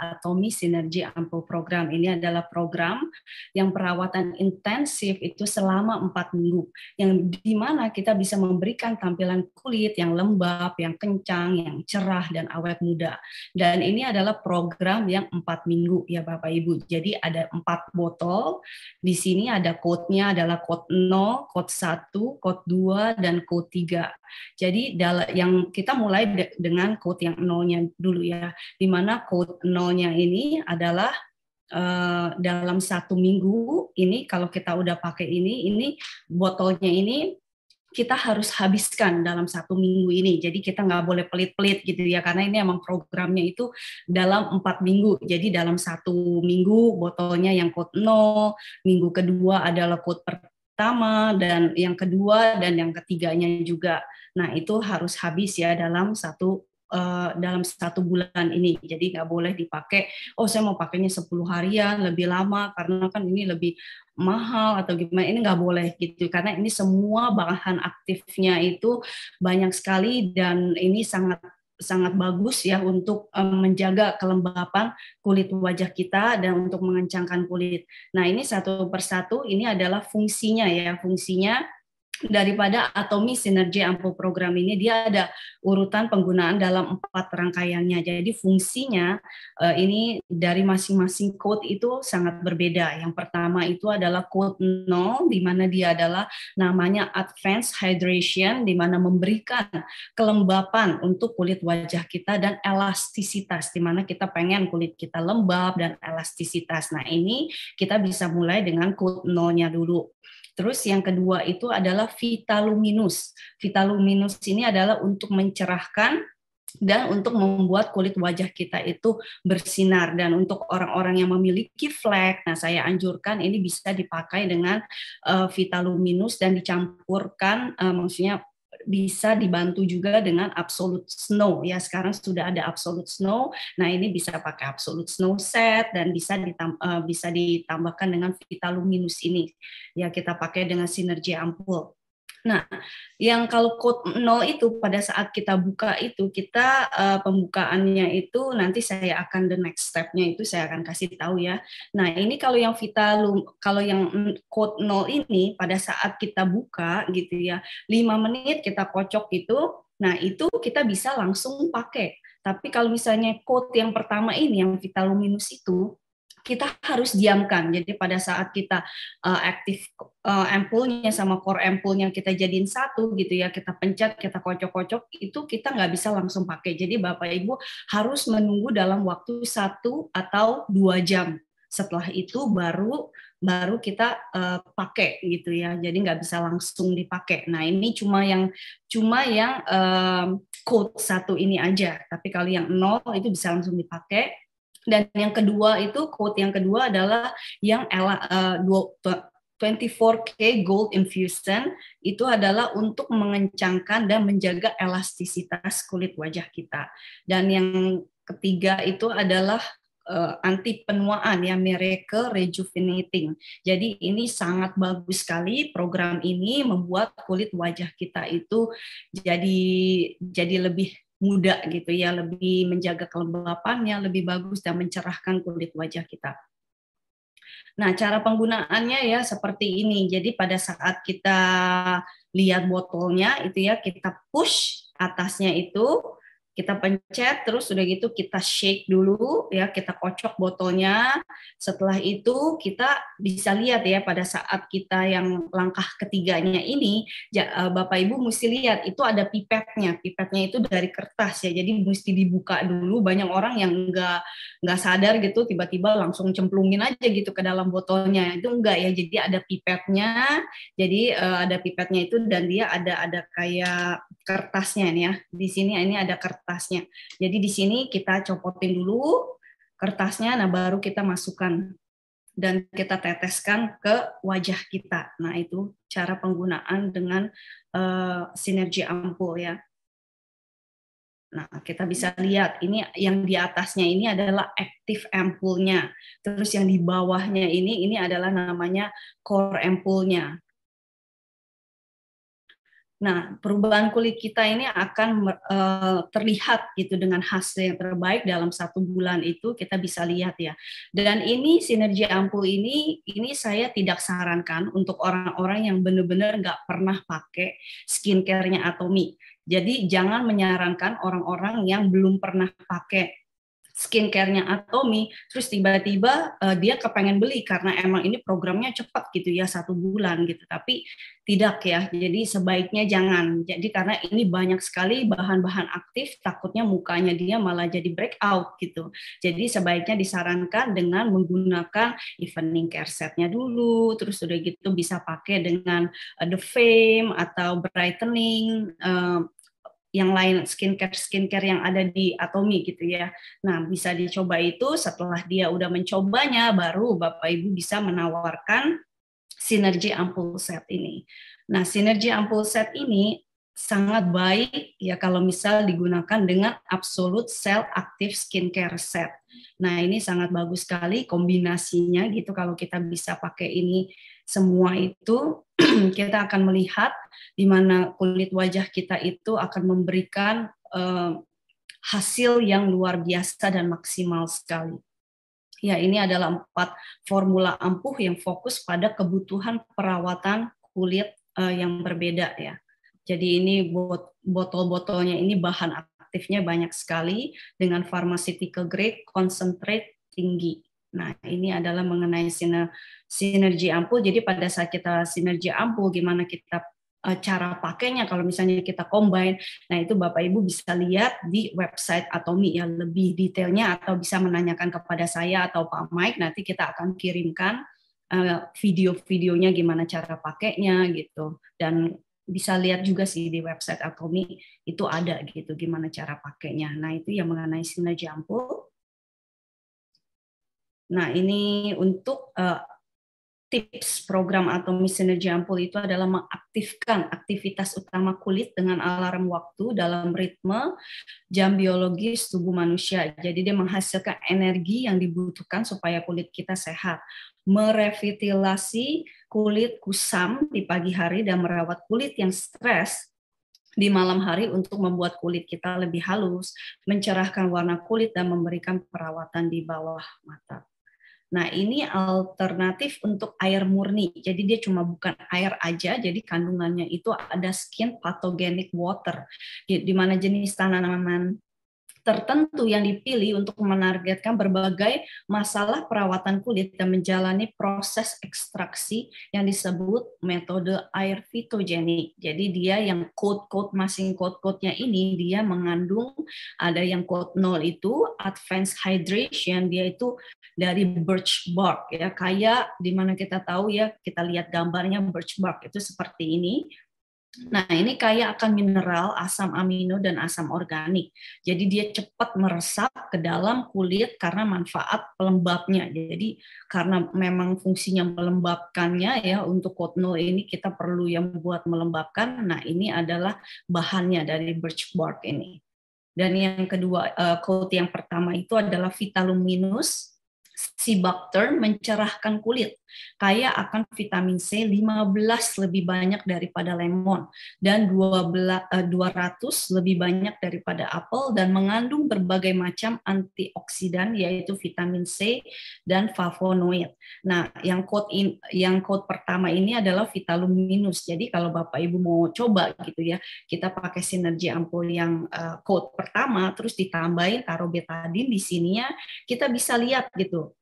Atomi Sinergi Ampuh Program. Ini adalah program yang perawatan intensif itu selama empat minggu, yang di mana kita bisa memberikan tampilan kulit yang lembab, yang kencang, yang cerah, dan awet muda. Dan ini adalah program yang empat minggu ya Bapak Ibu. Jadi ada empat botol, di sini ada code-nya adalah code 0, code 1, code 2, dan code 3. Jadi dalam yang kita mulai dengan code yang nolnya dulu ya, di mana code nol operasionalnya ini adalah uh, dalam satu minggu ini kalau kita udah pakai ini ini botolnya ini kita harus habiskan dalam satu minggu ini. Jadi kita nggak boleh pelit-pelit gitu ya, karena ini emang programnya itu dalam empat minggu. Jadi dalam satu minggu botolnya yang code 0, minggu kedua adalah code pertama, dan yang kedua dan yang ketiganya juga. Nah itu harus habis ya dalam satu Eh, dalam satu bulan ini. Jadi nggak boleh dipakai, oh saya mau pakainya 10 harian, lebih lama, karena kan ini lebih mahal atau gimana, ini nggak boleh gitu. Karena ini semua bahan aktifnya itu banyak sekali dan ini sangat sangat bagus ya untuk eh, menjaga kelembapan kulit wajah kita dan untuk mengencangkan kulit. Nah ini satu persatu ini adalah fungsinya ya fungsinya daripada Atomi Sinergi ampu Program ini dia ada urutan penggunaan dalam empat rangkaiannya. Jadi fungsinya eh, ini dari masing-masing code itu sangat berbeda. Yang pertama itu adalah code 0 di mana dia adalah namanya advanced hydration di mana memberikan kelembapan untuk kulit wajah kita dan elastisitas di mana kita pengen kulit kita lembab dan elastisitas. Nah, ini kita bisa mulai dengan code 0-nya dulu. Terus yang kedua itu adalah vitaluminus. Vitaluminus ini adalah untuk mencerahkan dan untuk membuat kulit wajah kita itu bersinar dan untuk orang-orang yang memiliki flek nah saya anjurkan ini bisa dipakai dengan uh, vitaluminus dan dicampurkan uh, maksudnya bisa dibantu juga dengan absolute snow ya sekarang sudah ada absolute snow nah ini bisa pakai absolute snow set dan bisa ditamb eh, bisa ditambahkan dengan vitaluminus ini ya kita pakai dengan sinergi ampul Nah, yang kalau code 0 itu pada saat kita buka itu kita uh, pembukaannya itu nanti saya akan the next step-nya itu saya akan kasih tahu ya. Nah, ini kalau yang Vita kalau yang code 0 ini pada saat kita buka gitu ya, 5 menit kita kocok itu, Nah, itu kita bisa langsung pakai. Tapi kalau misalnya code yang pertama ini yang Vita Luminous itu kita harus diamkan. Jadi pada saat kita uh, aktif uh, eh, ampulnya sama core ampulnya kita jadiin satu gitu ya, kita pencet, kita kocok-kocok itu kita nggak bisa langsung pakai. Jadi Bapak Ibu harus menunggu dalam waktu satu atau dua jam. Setelah itu baru baru kita uh, pakai gitu ya. Jadi nggak bisa langsung dipakai. Nah ini cuma yang cuma yang uh, code satu ini aja. Tapi kalau yang nol itu bisa langsung dipakai dan yang kedua itu quote yang kedua adalah yang ela, uh, 24K Gold Infusion itu adalah untuk mengencangkan dan menjaga elastisitas kulit wajah kita. Dan yang ketiga itu adalah uh, anti penuaan ya miracle rejuvenating. Jadi ini sangat bagus sekali program ini membuat kulit wajah kita itu jadi jadi lebih muda gitu ya, lebih menjaga kelembapannya, lebih bagus dan mencerahkan kulit wajah kita. Nah, cara penggunaannya ya seperti ini. Jadi pada saat kita lihat botolnya itu ya kita push atasnya itu kita pencet terus udah gitu kita shake dulu ya kita kocok botolnya setelah itu kita bisa lihat ya pada saat kita yang langkah ketiganya ini eh, Bapak Ibu mesti lihat itu ada pipetnya pipetnya itu dari kertas ya jadi mesti dibuka dulu banyak orang yang nggak nggak sadar gitu tiba-tiba langsung cemplungin aja gitu ke dalam botolnya itu enggak ya jadi ada pipetnya jadi eh, ada pipetnya itu dan dia ada ada kayak kertasnya nih ya di sini ini ada kertas kertasnya. Jadi di sini kita copotin dulu kertasnya, nah baru kita masukkan dan kita teteskan ke wajah kita. Nah itu cara penggunaan dengan uh, sinergi ampul ya. Nah, kita bisa lihat ini yang di atasnya ini adalah aktif ampulnya. Terus yang di bawahnya ini ini adalah namanya core ampulnya. Nah, perubahan kulit kita ini akan eh, terlihat gitu dengan hasil yang terbaik dalam satu bulan itu kita bisa lihat ya. Dan ini sinergi ampul ini ini saya tidak sarankan untuk orang-orang yang benar-benar nggak pernah pakai skincare-nya Atomi. Jadi jangan menyarankan orang-orang yang belum pernah pakai Skincarenya nya Atomi, terus tiba-tiba uh, dia kepengen beli karena emang ini programnya cepat gitu ya satu bulan gitu, tapi tidak ya, jadi sebaiknya jangan. Jadi karena ini banyak sekali bahan-bahan aktif, takutnya mukanya dia malah jadi breakout gitu. Jadi sebaiknya disarankan dengan menggunakan evening care setnya dulu, terus udah gitu bisa pakai dengan uh, the fame atau brightening uh, yang lain skincare skincare yang ada di Atomi gitu ya. Nah bisa dicoba itu setelah dia udah mencobanya baru bapak ibu bisa menawarkan sinergi ampul set ini. Nah sinergi ampul set ini sangat baik ya kalau misal digunakan dengan absolute cell active skincare set. Nah ini sangat bagus sekali kombinasinya gitu kalau kita bisa pakai ini semua itu kita akan melihat di mana kulit wajah kita itu akan memberikan uh, hasil yang luar biasa dan maksimal sekali. Ya, ini adalah empat formula ampuh yang fokus pada kebutuhan perawatan kulit uh, yang berbeda ya. Jadi ini bot botol-botolnya ini bahan aktifnya banyak sekali dengan pharmaceutical grade concentrate tinggi. Nah, ini adalah mengenai sinergi ampul. Jadi pada saat kita sinergi ampul, gimana kita eh, cara pakainya kalau misalnya kita combine. Nah, itu Bapak Ibu bisa lihat di website Atomi ya lebih detailnya atau bisa menanyakan kepada saya atau Pak Mike nanti kita akan kirimkan eh, video-videonya gimana cara pakainya gitu dan bisa lihat juga sih di website Atomi itu ada gitu gimana cara pakainya. Nah, itu yang mengenai sinergi ampul. Nah, ini untuk uh, tips program atau misalnya ampul itu adalah mengaktifkan aktivitas utama kulit dengan alarm waktu dalam ritme jam biologis tubuh manusia. Jadi dia menghasilkan energi yang dibutuhkan supaya kulit kita sehat. Merevitalisasi kulit kusam di pagi hari dan merawat kulit yang stres di malam hari untuk membuat kulit kita lebih halus, mencerahkan warna kulit dan memberikan perawatan di bawah mata. Nah, ini alternatif untuk air murni. Jadi dia cuma bukan air aja, jadi kandungannya itu ada skin pathogenic water. Di, mana jenis tanaman tertentu yang dipilih untuk menargetkan berbagai masalah perawatan kulit dan menjalani proses ekstraksi yang disebut metode air fitogenik. Jadi dia yang code-code masing code-code-nya ini dia mengandung ada yang code 0 itu advanced hydration dia itu dari birch bark ya kayak dimana kita tahu ya kita lihat gambarnya birch bark itu seperti ini Nah, ini kaya akan mineral, asam amino, dan asam organik. Jadi dia cepat meresap ke dalam kulit karena manfaat pelembabnya. Jadi karena memang fungsinya melembabkannya ya untuk kotno ini kita perlu yang buat melembabkan. Nah, ini adalah bahannya dari birch bark ini. Dan yang kedua, eh, coat yang pertama itu adalah vitaluminus. Si bakter mencerahkan kulit kaya akan vitamin C 15 lebih banyak daripada lemon dan dua 200 eh, lebih banyak daripada apel dan mengandung berbagai macam antioksidan yaitu vitamin C dan flavonoid. Nah, yang code in, yang code pertama ini adalah vitaluminus. Jadi kalau Bapak Ibu mau coba gitu ya, kita pakai sinergi ampul yang uh, eh, code pertama terus ditambahin taruh betadin di sininya kita bisa lihat gitu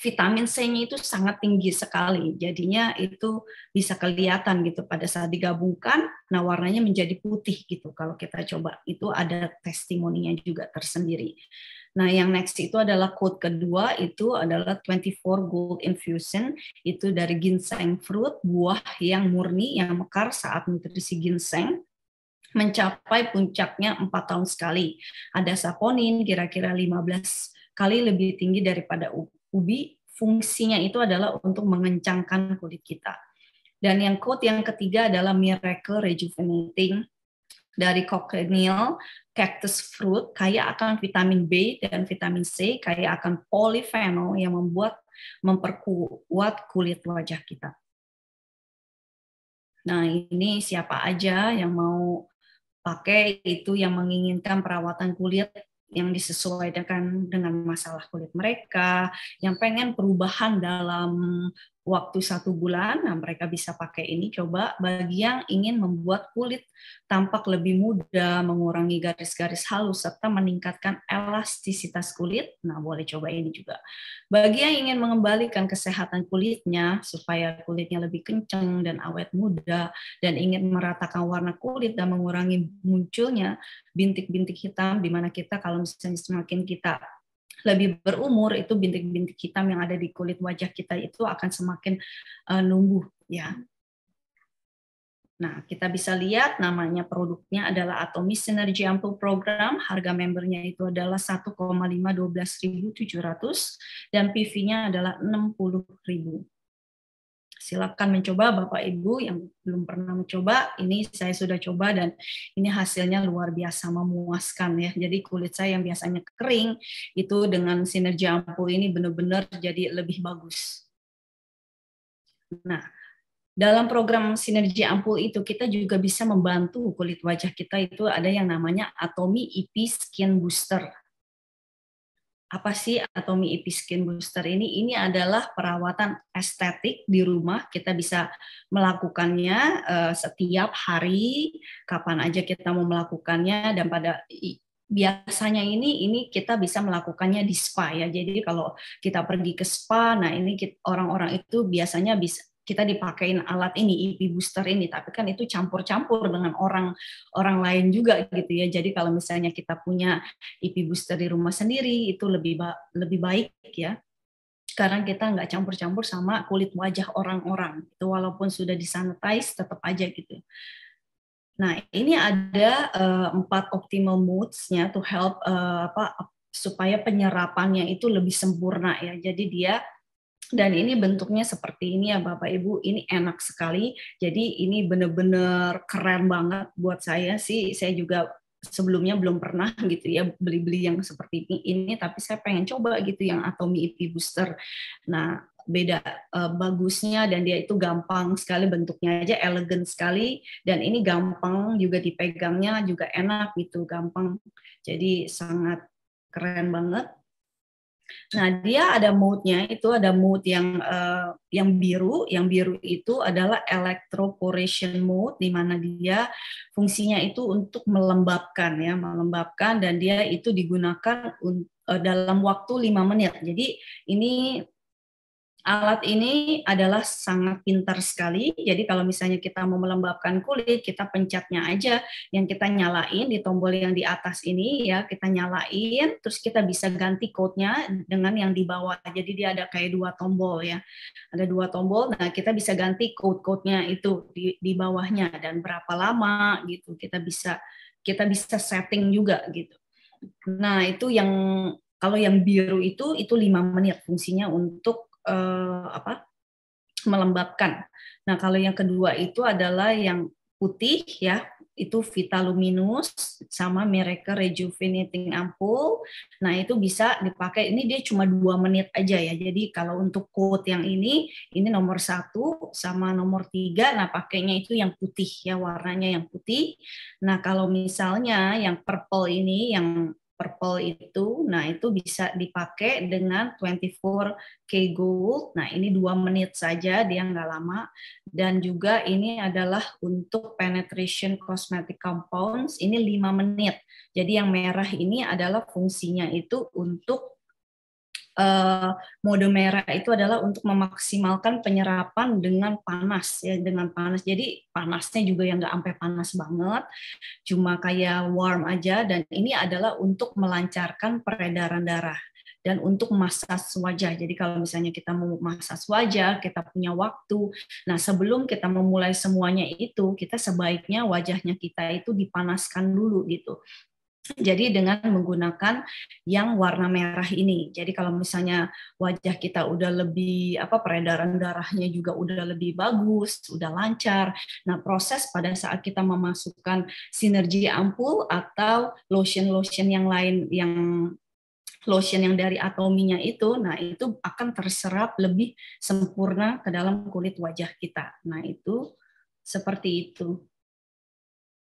vitamin C-nya itu sangat tinggi sekali. Jadinya itu bisa kelihatan gitu pada saat digabungkan, nah warnanya menjadi putih gitu. Kalau kita coba itu ada testimoninya juga tersendiri. Nah, yang next itu adalah quote kedua itu adalah 24 gold infusion itu dari ginseng fruit, buah yang murni yang mekar saat nutrisi ginseng mencapai puncaknya 4 tahun sekali. Ada saponin kira-kira 15 kali lebih tinggi daripada ubi fungsinya itu adalah untuk mengencangkan kulit kita. Dan yang quote yang ketiga adalah miracle rejuvenating dari cochineal cactus fruit kaya akan vitamin B dan vitamin C, kaya akan polifenol yang membuat memperkuat kulit wajah kita. Nah, ini siapa aja yang mau pakai itu yang menginginkan perawatan kulit yang disesuaikan dengan masalah kulit mereka, yang pengen perubahan dalam waktu satu bulan, nah mereka bisa pakai ini coba bagi yang ingin membuat kulit tampak lebih muda, mengurangi garis-garis halus, serta meningkatkan elastisitas kulit, nah boleh coba ini juga. Bagi yang ingin mengembalikan kesehatan kulitnya, supaya kulitnya lebih kenceng dan awet muda, dan ingin meratakan warna kulit dan mengurangi munculnya bintik-bintik hitam, di mana kita kalau misalnya semakin kita lebih berumur itu bintik-bintik hitam yang ada di kulit wajah kita itu akan semakin uh, numbuh ya. Nah, kita bisa lihat namanya produknya adalah Atomi Synergy Ampoule Program. Harga membernya itu adalah 1,512700 dan PV-nya adalah 60.000 silakan mencoba Bapak Ibu yang belum pernah mencoba, ini saya sudah coba dan ini hasilnya luar biasa memuaskan ya. Jadi kulit saya yang biasanya kering itu dengan sinergi ampuh ini benar-benar jadi lebih bagus. Nah, dalam program sinergi ampul itu kita juga bisa membantu kulit wajah kita itu ada yang namanya Atomi IP e Skin Booster apa sih atomi episkin booster ini? Ini adalah perawatan estetik di rumah. Kita bisa melakukannya eh, setiap hari, kapan aja kita mau melakukannya dan pada biasanya ini ini kita bisa melakukannya di spa ya. Jadi kalau kita pergi ke spa, nah ini orang-orang itu biasanya bisa kita dipakein alat ini IP e booster ini tapi kan itu campur-campur dengan orang orang lain juga gitu ya jadi kalau misalnya kita punya IP e booster di rumah sendiri itu lebih ba lebih baik ya sekarang kita nggak campur-campur sama kulit wajah orang-orang itu walaupun sudah disanitize tetap aja gitu nah ini ada uh, empat optimal moods to help uh, apa supaya penyerapannya itu lebih sempurna ya jadi dia dan ini bentuknya seperti ini ya Bapak Ibu, ini enak sekali. Jadi ini benar-benar keren banget buat saya sih. Saya juga sebelumnya belum pernah gitu ya beli-beli yang seperti ini, ini tapi saya pengen coba gitu yang Atomi IP e Booster. Nah, beda eh, bagusnya dan dia itu gampang sekali bentuknya aja elegan sekali dan ini gampang juga dipegangnya juga enak gitu gampang jadi sangat keren banget Nah, dia ada moodnya itu ada mood yang uh, yang biru, yang biru itu adalah electroporation mood di mana dia fungsinya itu untuk melembabkan ya, melembabkan dan dia itu digunakan uh, dalam waktu lima menit. Jadi ini Alat ini adalah sangat pintar sekali. Jadi kalau misalnya kita mau melembabkan kulit, kita pencetnya aja yang kita nyalain di tombol yang di atas ini ya, kita nyalain terus kita bisa ganti code-nya dengan yang di bawah. Jadi dia ada kayak dua tombol ya. Ada dua tombol. Nah, kita bisa ganti code-nya itu di, di bawahnya dan berapa lama gitu. Kita bisa kita bisa setting juga gitu. Nah, itu yang kalau yang biru itu itu lima menit fungsinya untuk uh, apa melembabkan. Nah, kalau yang kedua itu adalah yang putih ya, itu Vitaluminus sama mereka Rejuvenating Ampoule. Nah, itu bisa dipakai. Ini dia cuma dua menit aja ya. Jadi kalau untuk coat yang ini, ini nomor satu sama nomor tiga. Nah, pakainya itu yang putih ya, warnanya yang putih. Nah, kalau misalnya yang purple ini, yang purple itu, nah itu bisa dipakai dengan 24K gold. Nah ini dua menit saja, dia nggak lama. Dan juga ini adalah untuk penetration cosmetic compounds, ini lima menit. Jadi yang merah ini adalah fungsinya itu untuk Eh, mode merah itu adalah untuk memaksimalkan penyerapan dengan panas ya dengan panas. Jadi panasnya juga yang nggak sampai panas banget, cuma kayak warm aja dan ini adalah untuk melancarkan peredaran darah dan untuk massage wajah. Jadi kalau misalnya kita mau massage wajah, kita punya waktu. Nah, sebelum kita memulai semuanya itu, kita sebaiknya wajahnya kita itu dipanaskan dulu gitu. Jadi dengan menggunakan yang warna merah ini. Jadi kalau misalnya wajah kita udah lebih apa peredaran darahnya juga udah lebih bagus, udah lancar. Nah, proses pada saat kita memasukkan sinergi ampul atau lotion-lotion yang lain yang lotion yang dari atominya itu, nah itu akan terserap lebih sempurna ke dalam kulit wajah kita. Nah, itu seperti itu.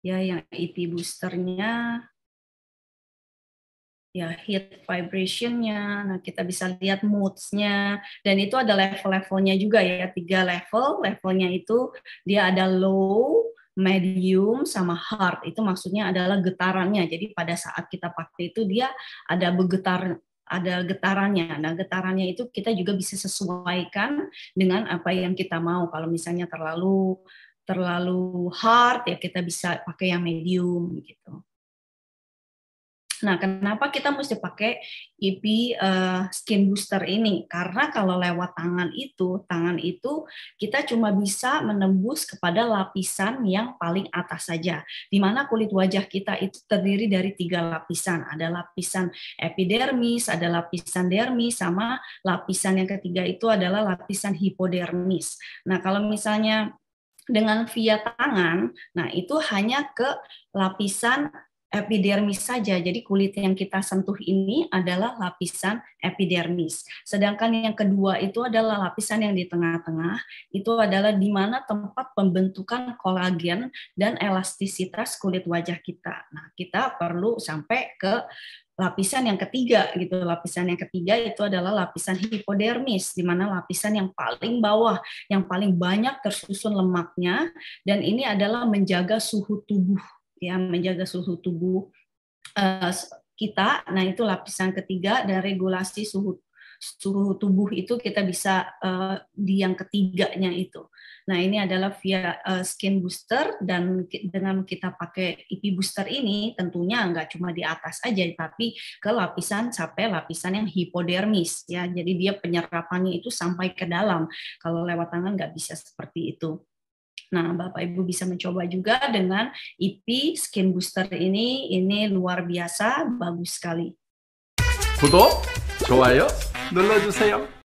Ya, yang EP boosternya ya heat vibrationnya, nah kita bisa lihat moodsnya dan itu ada level-levelnya juga ya tiga level, levelnya itu dia ada low, medium sama hard itu maksudnya adalah getarannya jadi pada saat kita pakai itu dia ada bergetar ada getarannya. Nah, getarannya itu kita juga bisa sesuaikan dengan apa yang kita mau. Kalau misalnya terlalu terlalu hard ya kita bisa pakai yang medium gitu. Nah, kenapa kita mesti pakai ip e uh, eh, skin booster ini? Karena kalau lewat tangan itu, tangan itu kita cuma bisa menembus kepada lapisan yang paling atas saja. Di mana kulit wajah kita itu terdiri dari tiga lapisan. Ada lapisan epidermis, ada lapisan dermis, sama lapisan yang ketiga itu adalah lapisan hipodermis. Nah, kalau misalnya dengan via tangan, nah itu hanya ke lapisan epidermis saja. Jadi kulit yang kita sentuh ini adalah lapisan epidermis. Sedangkan yang kedua itu adalah lapisan yang di tengah-tengah, itu adalah di mana tempat pembentukan kolagen dan elastisitas kulit wajah kita. Nah, kita perlu sampai ke lapisan yang ketiga gitu lapisan yang ketiga itu adalah lapisan hipodermis di mana lapisan yang paling bawah yang paling banyak tersusun lemaknya dan ini adalah menjaga suhu tubuh ya menjaga suhu tubuh eh, kita. Nah, itu lapisan ketiga dan regulasi suhu suhu tubuh itu kita bisa uh, di yang ketiganya itu. Nah, ini adalah via uh, skin booster dan dengan kita pakai IP booster ini tentunya nggak cuma di atas aja tapi ke lapisan sampai lapisan yang hipodermis ya. Jadi dia penyerapannya itu sampai ke dalam. Kalau lewat tangan nggak bisa seperti itu. Nah, Bapak Ibu bisa mencoba juga dengan IP Skin Booster ini. Ini luar biasa, bagus sekali. 구독, 좋아요 눌러주세요.